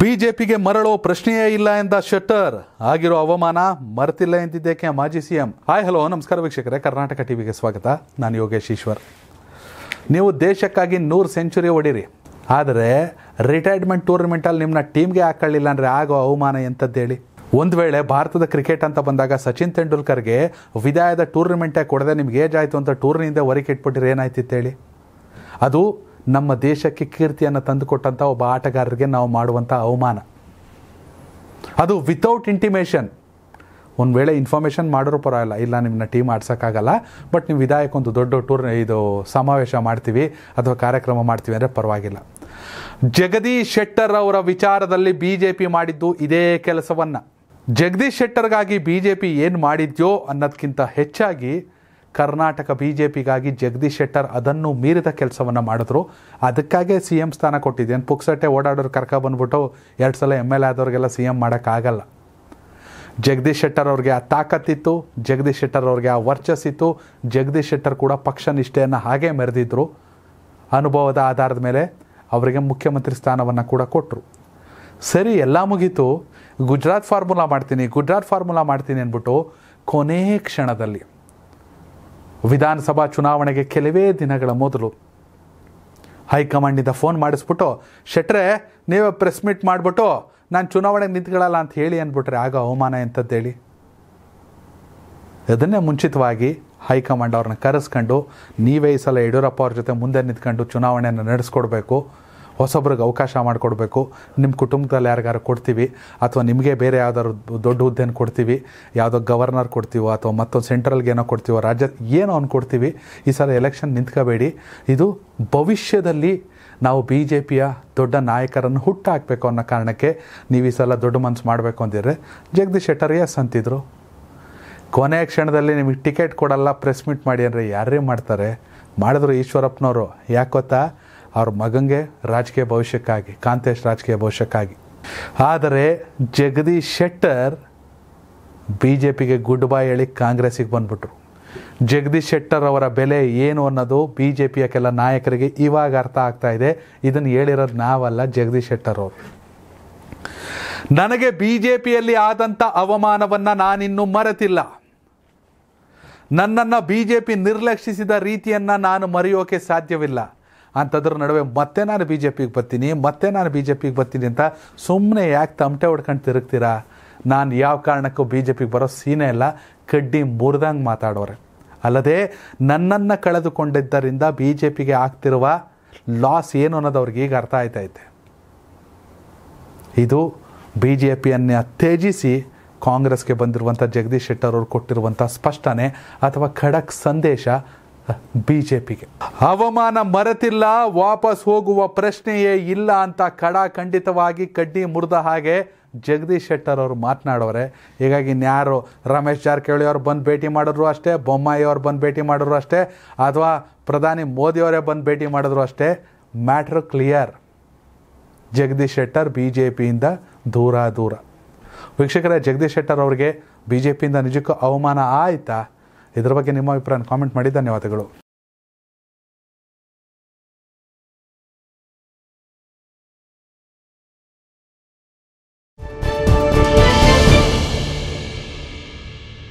ಬಿಜೆಪಿಗೆ ಮರಳೋ ಪ್ರಶ್ನೆಯೇ ಇಲ್ಲ ಎಂದ ಶೆಟ್ಟರ್ ಆಗಿರೋ ಅವಮಾನ ಮರೆತಿಲ್ಲ ಎಂದಿದ್ದೇಕೆ ಮಾಜಿ ಸಿಎಂ ಹಾಯ್ ಹಲೋ ನಮಸ್ಕಾರ ವೀಕ್ಷಕರೇ ಕರ್ನಾಟಕ ಟಿವಿಗೆ ಸ್ವಾಗತ ನಾನು ಯೋಗೇಶ್ ಈಶ್ವರ್ ನೀವು ದೇಶಕ್ಕಾಗಿ ನೂರು ಸೆಂಚುರಿ ಹೊಡೀರಿ ಆದರೆ ರಿಟೈರ್ಮೆಂಟ್ ಟೂರ್ನಮೆಂಟಲ್ಲಿ ನಿಮ್ಮನ್ನ ಟೀಮ್ಗೆ ಹಾಕೊಳ್ಳಿಲ್ಲ ಅಂದರೆ ಆಗೋ ಅವಮಾನ ಹೇಳಿ ಒಂದು ವೇಳೆ ಭಾರತದ ಕ್ರಿಕೆಟ್ ಅಂತ ಬಂದಾಗ ಸಚಿನ್ ತೆಂಡೂಲ್ಕರ್ಗೆ ವಿದಾಯದ ಟೂರ್ನಮೆಂಟೇ ಕೊಡದೆ ನಿಮ್ಗೆ ಏಜ್ ಆಯಿತು ಅಂತ ಟೂರ್ನಿಯಿಂದ ಹೊರಕೆ ಇಟ್ಬಿಟ್ಟಿರಿ ಏನಾಯ್ತಿತ್ತು ಹೇಳಿ ಅದು ನಮ್ಮ ದೇಶಕ್ಕೆ ಕೀರ್ತಿಯನ್ನು ತಂದುಕೊಟ್ಟಂಥ ಒಬ್ಬ ಆಟಗಾರರಿಗೆ ನಾವು ಮಾಡುವಂಥ ಅವಮಾನ ಅದು ವಿತೌಟ್ ಇಂಟಿಮೇಷನ್ ಒಂದು ವೇಳೆ ಇನ್ಫಾರ್ಮೇಷನ್ ಮಾಡೋರು ಪರವಾಗಿಲ್ಲ ಇಲ್ಲ ನಿಮ್ಮನ್ನ ಟೀಮ್ ಆಡ್ಸೋಕ್ಕಾಗಲ್ಲ ಬಟ್ ನೀವು ಒಂದು ದೊಡ್ಡ ಟೂರ್ ಇದು ಸಮಾವೇಶ ಮಾಡ್ತೀವಿ ಅಥವಾ ಕಾರ್ಯಕ್ರಮ ಮಾಡ್ತೀವಿ ಅಂದರೆ ಪರವಾಗಿಲ್ಲ ಜಗದೀಶ್ ಶೆಟ್ಟರ್ ಅವರ ವಿಚಾರದಲ್ಲಿ ಬಿ ಜೆ ಪಿ ಮಾಡಿದ್ದು ಇದೇ ಕೆಲಸವನ್ನು ಜಗದೀಶ್ ಶೆಟ್ಟರ್ಗಾಗಿ ಬಿ ಜೆ ಪಿ ಏನು ಮಾಡಿದ್ಯೋ ಅನ್ನೋದಕ್ಕಿಂತ ಹೆಚ್ಚಾಗಿ ಕರ್ನಾಟಕ ಬಿ ಜೆ ಪಿಗಾಗಿ ಜಗದೀಶ್ ಶೆಟ್ಟರ್ ಅದನ್ನು ಮೀರಿದ ಕೆಲಸವನ್ನು ಮಾಡಿದ್ರು ಅದಕ್ಕಾಗೇ ಸಿ ಎಂ ಸ್ಥಾನ ಕೊಟ್ಟಿದ್ದೆ ಏನು ಪುಕ್ಸಟ್ಟೆ ಓಡಾಡೋರು ಕರ್ಕ ಬಂದ್ಬಿಟ್ಟು ಎರಡು ಸಲ ಎಮ್ ಎಲ್ ಎ ಆದವ್ರಿಗೆಲ್ಲ ಸಿ ಎಂ ಮಾಡೋಕ್ಕಾಗಲ್ಲ ಜಗದೀಶ್ ಶೆಟ್ಟರ್ ಅವ್ರಿಗೆ ಆ ತಾಕತ್ತಿತ್ತು ಜಗದೀಶ್ ಶೆಟ್ಟರ್ ಅವ್ರಿಗೆ ಆ ವರ್ಚಸ್ಸಿತ್ತು ಜಗದೀಶ್ ಶೆಟ್ಟರ್ ಕೂಡ ಪಕ್ಷ ನಿಷ್ಠೆಯನ್ನು ಹಾಗೇ ಮೆರೆದಿದ್ರು ಅನುಭವದ ಆಧಾರದ ಮೇಲೆ ಅವರಿಗೆ ಮುಖ್ಯಮಂತ್ರಿ ಸ್ಥಾನವನ್ನು ಕೂಡ ಕೊಟ್ಟರು ಸರಿ ಎಲ್ಲ ಮುಗೀತು ಗುಜರಾತ್ ಫಾರ್ಮುಲಾ ಮಾಡ್ತೀನಿ ಗುಜರಾತ್ ಫಾರ್ಮುಲಾ ಮಾಡ್ತೀನಿ ಅಂದ್ಬಿಟ್ಟು ಕೊನೆ ಕ್ಷಣದಲ್ಲಿ ವಿಧಾನಸಭಾ ಚುನಾವಣೆಗೆ ಕೆಲವೇ ದಿನಗಳ ಮೊದಲು ಹೈಕಮಾಂಡಿಂದ ಫೋನ್ ಮಾಡಿಸ್ಬಿಟ್ಟು ಶೆಟ್ರೆ ನೀವೇ ಪ್ರೆಸ್ ಮೀಟ್ ಮಾಡಿಬಿಟ್ಟು ನಾನು ಚುನಾವಣೆಗೆ ನಿಂತ್ಕೊಳ್ಳಲ್ಲ ಅಂತ ಹೇಳಿ ಅಂದ್ಬಿಟ್ರೆ ಆಗ ಅವಮಾನ ಎಂಥದ್ದೇಳಿ ಅದನ್ನೇ ಮುಂಚಿತವಾಗಿ ಹೈಕಮಾಂಡ್ ಅವ್ರನ್ನ ಕರೆಸ್ಕೊಂಡು ನೀವೇ ಈ ಸಲ ಯಡಿಯೂರಪ್ಪ ಅವ್ರ ಜೊತೆ ಮುಂದೆ ನಿಂತ್ಕೊಂಡು ಚುನಾವಣೆಯನ್ನು ನಡೆಸ್ಕೊಡ್ಬೇಕು ಹೊಸೊಬ್ರಿಗೆ ಅವಕಾಶ ಮಾಡಿಕೊಡ್ಬೇಕು ನಿಮ್ಮ ಕುಟುಂಬದಲ್ಲಿ ಯಾರಿಗಾರು ಕೊಡ್ತೀವಿ ಅಥವಾ ನಿಮಗೆ ಬೇರೆ ಯಾವ್ದಾದ್ರು ದೊಡ್ಡ ಹುದ್ದೆನ ಕೊಡ್ತೀವಿ ಯಾವುದೋ ಗವರ್ನರ್ ಕೊಡ್ತೀವೋ ಅಥವಾ ಮತ್ತೊಂದು ಸೆಂಟ್ರಲ್ಗೆ ಏನೋ ಕೊಡ್ತೀವೋ ರಾಜ್ಯ ಏನೋ ಅವ್ನು ಕೊಡ್ತೀವಿ ಈ ಸಲ ಎಲೆಕ್ಷನ್ ನಿಂತ್ಕೋಬೇಡಿ ಇದು ಭವಿಷ್ಯದಲ್ಲಿ ನಾವು ಬಿ ಜೆ ಪಿಯ ದೊಡ್ಡ ನಾಯಕರನ್ನು ಹುಟ್ಟು ಹಾಕಬೇಕು ಅನ್ನೋ ಕಾರಣಕ್ಕೆ ನೀವು ಈ ಸಲ ದೊಡ್ಡ ಮನಸ್ಸು ಮಾಡಬೇಕು ಅಂದಿದ್ರೆ ಜಗದೀಶ್ ಶೆಟ್ಟರ್ ಎಸ್ ಅಂತಿದ್ರು ಕೊನೆಯ ಕ್ಷಣದಲ್ಲಿ ನಿಮಗೆ ಟಿಕೆಟ್ ಕೊಡಲ್ಲ ಪ್ರೆಸ್ ಮೀಟ್ ಮಾಡಿ ಅಂದರೆ ಯಾರೇ ಮಾಡ್ತಾರೆ ಮಾಡಿದ್ರು ಈಶ್ವರಪ್ಪನವರು ಯಾಕೆ ಗೊತ್ತಾ ಅವ್ರ ಮಗಂಗೆ ರಾಜಕೀಯ ಭವಿಷ್ಯಕ್ಕಾಗಿ ಕಾಂತೇಶ್ ರಾಜಕೀಯ ಭವಿಷ್ಯಕ್ಕಾಗಿ ಆದರೆ ಜಗದೀಶ್ ಶೆಟ್ಟರ್ ಬಿ ಜೆ ಪಿಗೆ ಗುಡ್ ಬೈ ಹೇಳಿ ಕಾಂಗ್ರೆಸ್ಸಿಗೆ ಬಂದ್ಬಿಟ್ರು ಜಗದೀಶ್ ಶೆಟ್ಟರ್ ಅವರ ಬೆಲೆ ಏನು ಅನ್ನೋದು ಬಿ ಜೆ ಪಿಯ ಕೆಲ ನಾಯಕರಿಗೆ ಇವಾಗ ಅರ್ಥ ಆಗ್ತಾ ಇದೆ ಇದನ್ನು ಹೇಳಿರೋದು ನಾವಲ್ಲ ಜಗದೀಶ್ ಶೆಟ್ಟರ್ ಅವರು ನನಗೆ ಬಿ ಜೆ ಪಿಯಲ್ಲಿ ಆದಂಥ ಅವಮಾನವನ್ನು ನಾನಿನ್ನೂ ಮರೆತಿಲ್ಲ ನನ್ನನ್ನು ಬಿ ಜೆ ಪಿ ನಿರ್ಲಕ್ಷಿಸಿದ ರೀತಿಯನ್ನು ನಾನು ಮರೆಯೋಕೆ ಸಾಧ್ಯವಿಲ್ಲ ಅಂಥದ್ರ ನಡುವೆ ಮತ್ತೆ ನಾನು ಬಿ ಜೆ ಪಿಗೆ ಬರ್ತೀನಿ ಮತ್ತೆ ನಾನು ಬಿ ಜೆ ಪಿಗೆ ಬರ್ತೀನಿ ಅಂತ ಸುಮ್ಮನೆ ಯಾಕೆ ತಮಟೆ ಹೊಡ್ಕೊಂಡು ತಿರುಗ್ತೀರಾ ನಾನು ಯಾವ ಕಾರಣಕ್ಕೂ ಬಿ ಜೆ ಪಿಗೆ ಬರೋ ಸೀನೇ ಇಲ್ಲ ಕಡ್ಡಿ ಮುರಿದಂಗೆ ಮಾತಾಡೋರೆ ಅಲ್ಲದೆ ನನ್ನನ್ನು ಕಳೆದುಕೊಂಡಿದ್ದರಿಂದ ಬಿ ಜೆ ಪಿಗೆ ಆಗ್ತಿರುವ ಲಾಸ್ ಏನು ಅನ್ನೋದು ಅವ್ರಿಗೆ ಈಗ ಅರ್ಥ ಆಯ್ತೈತೆ ಇದು ಬಿ ಜೆ ಪಿಯನ್ನೇ ತ್ಯಜಿಸಿ ಕಾಂಗ್ರೆಸ್ಗೆ ಬಂದಿರುವಂಥ ಜಗದೀಶ್ ಶೆಟ್ಟರ್ ಅವರು ಕೊಟ್ಟಿರುವಂಥ ಸ್ಪಷ್ಟನೆ ಅಥವಾ ಖಡಕ್ ಸಂದೇಶ ಬಿ ಜೆ ಪಿಗೆ ಹವಾಮಾನ ಮರೆತಿಲ್ಲ ವಾಪಸ್ ಹೋಗುವ ಪ್ರಶ್ನೆಯೇ ಇಲ್ಲ ಅಂತ ಕಡ ಖಂಡಿತವಾಗಿ ಕಡ್ಡಿ ಮುರಿದ ಹಾಗೆ ಜಗದೀಶ್ ಶೆಟ್ಟರ್ ಅವರು ಮಾತನಾಡೋರೆ ಹೀಗಾಗಿ ಇನ್ಯಾರು ರಮೇಶ್ ಜಾರಕಿಹೊಳಿ ಅವ್ರು ಬಂದು ಭೇಟಿ ಮಾಡಿದ್ರು ಅಷ್ಟೇ ಬೊಮ್ಮಾಯಿ ಅವರು ಬಂದು ಭೇಟಿ ಮಾಡಿದ್ರು ಅಷ್ಟೇ ಅಥವಾ ಪ್ರಧಾನಿ ಮೋದಿಯವರೇ ಬಂದು ಭೇಟಿ ಮಾಡಿದ್ರು ಅಷ್ಟೇ matter clear Jagadish Shettar B J ಪಿಯಿಂದ ದೂರ ದೂರ ವೀಕ್ಷಕರೇ ಜಗದೀಶ್ ಶೆಟ್ಟರ್ ಅವರಿಗೆ ಬಿ ಜೆ ಪಿಯಿಂದ ನಿಜಕ್ಕೂ ಅವಮಾನ ಆಯಿತಾ ಇದರ ಬಗ್ಗೆ ನಿಮ್ಮ ಅಭಿಪ್ರಾಯ ಕಾಮೆಂಟ್ ಮಾಡಿ ಧನ್ಯವಾದಗಳು